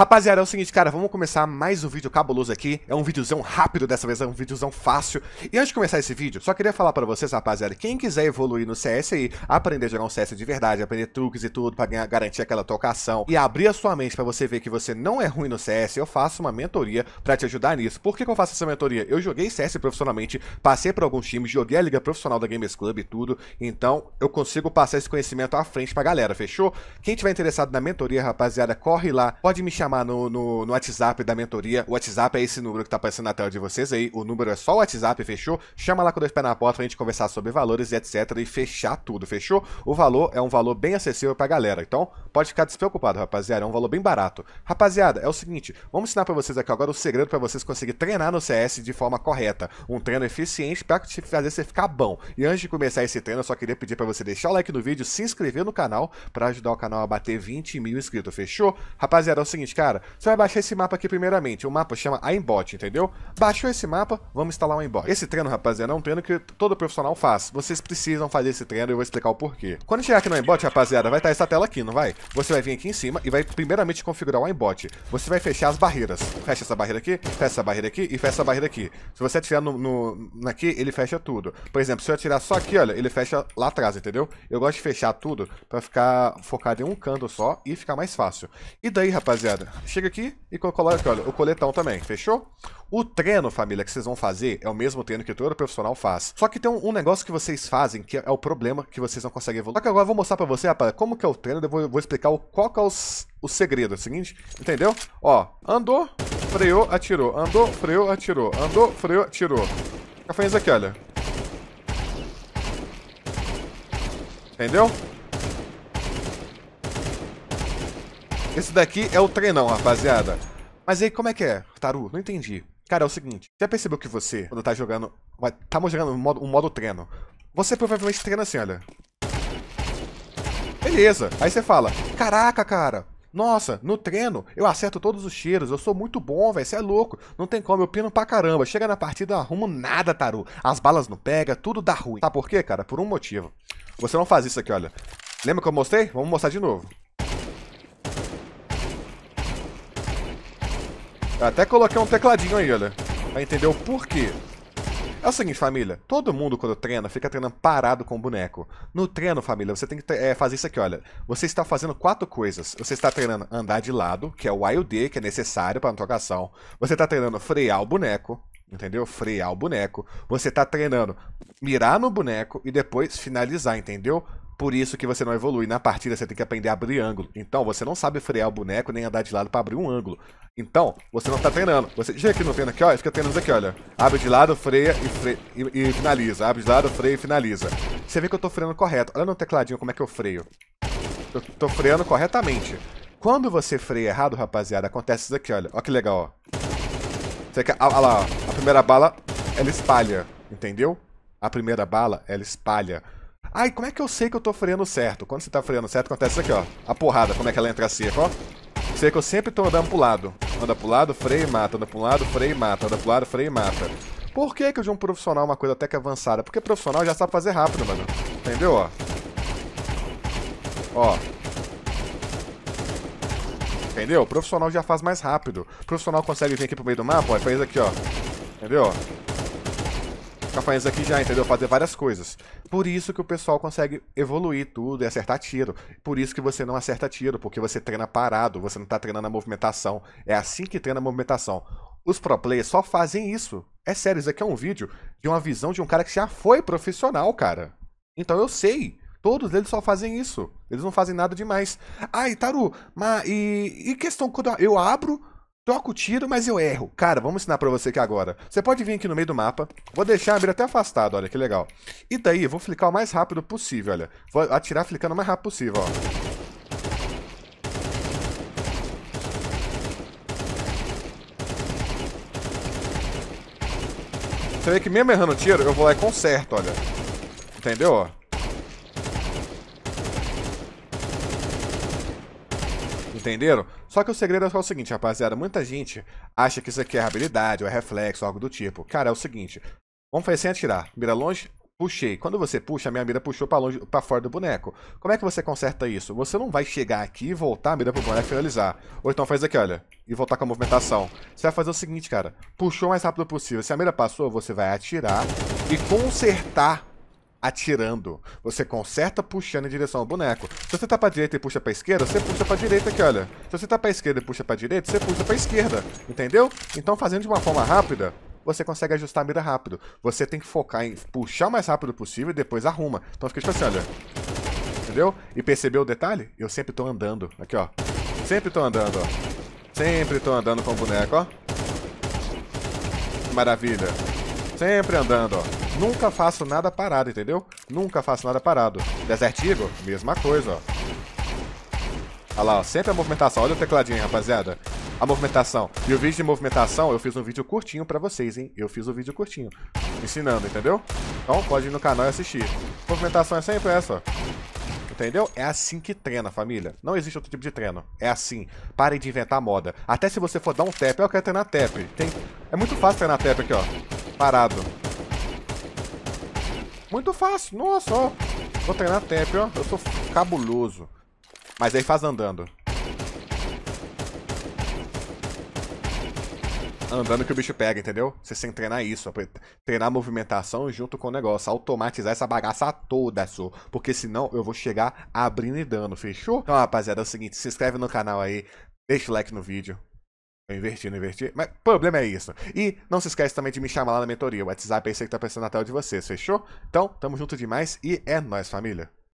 Rapaziada, é o seguinte, cara, vamos começar mais um vídeo cabuloso aqui. É um videozão rápido dessa vez, é um videozão fácil. E antes de começar esse vídeo, só queria falar pra vocês, rapaziada, quem quiser evoluir no CS aí, aprender a jogar um CS de verdade, aprender truques e tudo pra ganhar, garantir aquela tocação e abrir a sua mente pra você ver que você não é ruim no CS, eu faço uma mentoria pra te ajudar nisso. Por que, que eu faço essa mentoria? Eu joguei CS profissionalmente, passei por alguns times, joguei a liga profissional da Games Club e tudo, então eu consigo passar esse conhecimento à frente pra galera, fechou? Quem tiver interessado na mentoria, rapaziada, corre lá, pode me chamar chamar no, no, no WhatsApp da mentoria. O WhatsApp é esse número que tá aparecendo na tela de vocês aí. O número é só o WhatsApp, fechou? Chama lá com dois pés na porta pra gente conversar sobre valores e etc. E fechar tudo, fechou? O valor é um valor bem acessível pra galera. Então, pode ficar despreocupado, rapaziada. É um valor bem barato. Rapaziada, é o seguinte: vamos ensinar pra vocês aqui agora o segredo pra vocês conseguirem treinar no CS de forma correta. Um treino eficiente pra te fazer você ficar bom. E antes de começar esse treino, eu só queria pedir pra você deixar o like no vídeo, se inscrever no canal pra ajudar o canal a bater 20 mil inscritos, fechou? Rapaziada, é o seguinte, cara, você vai baixar esse mapa aqui primeiramente. O mapa chama Aimbot, entendeu? Baixou esse mapa, vamos instalar o Aimbot. Esse treino, rapaziada, é um treino que todo profissional faz. Vocês precisam fazer esse treino e eu vou explicar o porquê. Quando chegar aqui no Aimbot, rapaziada, vai estar essa tela aqui, não vai? Você vai vir aqui em cima e vai primeiramente configurar o Aimbot. Você vai fechar as barreiras. Fecha essa barreira aqui, fecha essa barreira aqui e fecha essa barreira aqui. Se você atirar no, no, ele fecha tudo. Por exemplo, se eu atirar só aqui, olha, ele fecha lá atrás, entendeu? Eu gosto de fechar tudo pra ficar focado em um canto só e ficar mais fácil. E daí, rapaziada, galera. Chega aqui e coloca, olha, o coletão também, fechou? O treino, família, que vocês vão fazer é o mesmo treino que todo profissional faz. Só que tem um, um negócio que vocês fazem que é, o problema que vocês não conseguem evoluir. Só que agora eu vou mostrar pra você, rapaz, como que é o treino, eu vou, vou explicar o, qual que é os, o segredo. É o seguinte, entendeu? Ó, andou, freou, atirou. Andou, freou, atirou. Andou, freou, atirou. Fica fazendo isso aqui, olha. Entendeu? Esse daqui é o treinão, rapaziada. Mas aí, como é que é, Taru? Não entendi. Cara, é o seguinte. Já percebeu que você, quando tá jogando... Vai, tá jogando um modo, um modo treino. Você provavelmente treina assim, olha. Beleza. Aí você fala, caraca, cara. Nossa, no treino eu acerto todos os tiros, eu sou muito bom, velho, você é louco. Não tem como, eu pino pra caramba. Chega na partida, eu arrumo nada, Taru. As balas não pega, tudo dá ruim. Sabe por quê, cara? Por um motivo. Você não faz isso aqui, olha. Lembra que eu mostrei? Vamos mostrar de novo. Eu até coloquei um tecladinho aí, olha. Pra entender o porquê. É o seguinte, família. Todo mundo, quando treina, fica treinando parado com o boneco. No treino, família, você tem que é, fazer isso aqui, olha. Você está fazendo quatro coisas. Você está treinando andar de lado, que é o AUD, que é necessário para a trocação. Você está treinando frear o boneco, entendeu? Frear o boneco. Você está treinando mirar no boneco e depois finalizar, entendeu? Por isso que você não evolui. Na partida você tem que aprender a abrir ângulo. Então você não sabe frear o boneco nem andar de lado para abrir um ângulo. Então você não tá treinando. Você já que não treina aqui, ó, fica treinando aqui, olha. Abre de lado, freia e, fre... e, e, finaliza. Abre de lado, freia e finaliza. Você vê que eu tô freando correto. Olha no tecladinho como é que eu freio. Eu tô freando corretamente. Quando você freia errado, rapaziada, acontece isso aqui, olha. Olha que legal, ó. Você quer... Olha lá, ó. A primeira bala, ela espalha, entendeu? A primeira bala, ela espalha. Ai, como é que eu sei que eu tô freando certo? Quando você tá freando certo, acontece isso aqui, ó. A porrada, como é que ela entra seca, ó. Sei que eu sempre tô andando pro lado. Anda pro lado, freio e mata. Anda pro lado, freio e mata. Anda pro lado, freio e mata. Por que que de um profissional é uma coisa até que avançada? Porque profissional já sabe fazer rápido, mano. Entendeu, ó? Ó. Entendeu? O profissional já faz mais rápido. O profissional consegue vir aqui pro meio do mapa, ó. Faz aqui, ó. Entendeu? isso aqui já, entendeu? Fazer várias coisas. Por isso que o pessoal consegue evoluir tudo e acertar tiro. Por isso que você não acerta tiro, porque você treina parado, você não tá treinando a movimentação. É assim que treina a movimentação. Os pro players só fazem isso. É sério, isso aqui é um vídeo de uma visão de um cara que já foi profissional, cara. Então eu sei. Todos eles só fazem isso. Eles não fazem nada demais. ai Taru, mas e, e questão quando eu abro Troco o tiro, mas eu erro. Cara, vamos ensinar pra você aqui agora. Você pode vir aqui no meio do mapa. Vou deixar a mira até afastada, olha que legal. E daí, vou flicar o mais rápido possível, olha. Vou atirar flicando o mais rápido possível, ó. Você vê que mesmo errando o tiro, eu vou lá e conserto, olha. Entendeu, ó? Entenderam? Só que o segredo é só o seguinte, rapaziada. Muita gente acha que isso aqui é habilidade, ou é reflexo, ou algo do tipo. Cara, é o seguinte. Vamos fazer sem atirar. Mira longe, puxei. Quando você puxa, a minha mira puxou para longe, para fora do boneco. Como é que você conserta isso? Você não vai chegar aqui e voltar a mira pro boneco e finalizar. Ou então faz aqui, olha, e voltar com a movimentação. Você vai fazer o seguinte, cara. Puxou o mais rápido possível. Se a mira passou, você vai atirar e consertar atirando. Você conserta puxando em direção ao boneco. Se você tá pra direita e puxa pra esquerda, você puxa pra direita aqui, olha. Se você tá pra esquerda e puxa pra direita, você puxa pra esquerda. Entendeu? Então, fazendo de uma forma rápida, você consegue ajustar a mira rápido. Você tem que focar em puxar o mais rápido possível e depois arruma. Então fica tipo assim, olha. Entendeu? E percebeu o detalhe? Eu sempre tô andando. Aqui, ó. Sempre tô andando, ó. Sempre tô andando com o boneco, ó. Maravilha. Sempre andando, ó. Nunca faço nada parado, entendeu? Nunca faço nada parado. Desert Eagle, mesma coisa, ó. Olha lá, ó, sempre a movimentação. Olha o tecladinho rapaziada. A movimentação. E o vídeo de movimentação, eu fiz um vídeo curtinho pra vocês, hein? Eu fiz um vídeo curtinho. Ensinando, entendeu? Então, pode ir no canal e assistir. movimentação é sempre essa, ó. Entendeu? É assim que treina, família. Não existe outro tipo de treino. É assim. Pare de inventar moda. Até se você for dar um tap, eu quero é treinar tap. Tem... É muito fácil treinar tap aqui, ó. Parado. Muito fácil. Nossa, ó. Vou treinar tempo, ó. Eu sou cabuloso. Mas aí faz andando. Andando que o bicho pega, entendeu? Você tem que treinar isso. Treinar a movimentação junto com o negócio. Automatizar essa bagaça toda, só. Porque senão eu vou chegar abrindo e dando, fechou? Então, rapaziada, é o seguinte. Se inscreve no canal aí. Deixa o like no vídeo. Eu inverti, não inverti. Mas o problema é isso. E não se esquece também de me chamar lá na mentoria. O WhatsApp é esse que tá pensando na tela de vocês, fechou? Então, tamo junto demais e é nóis, família.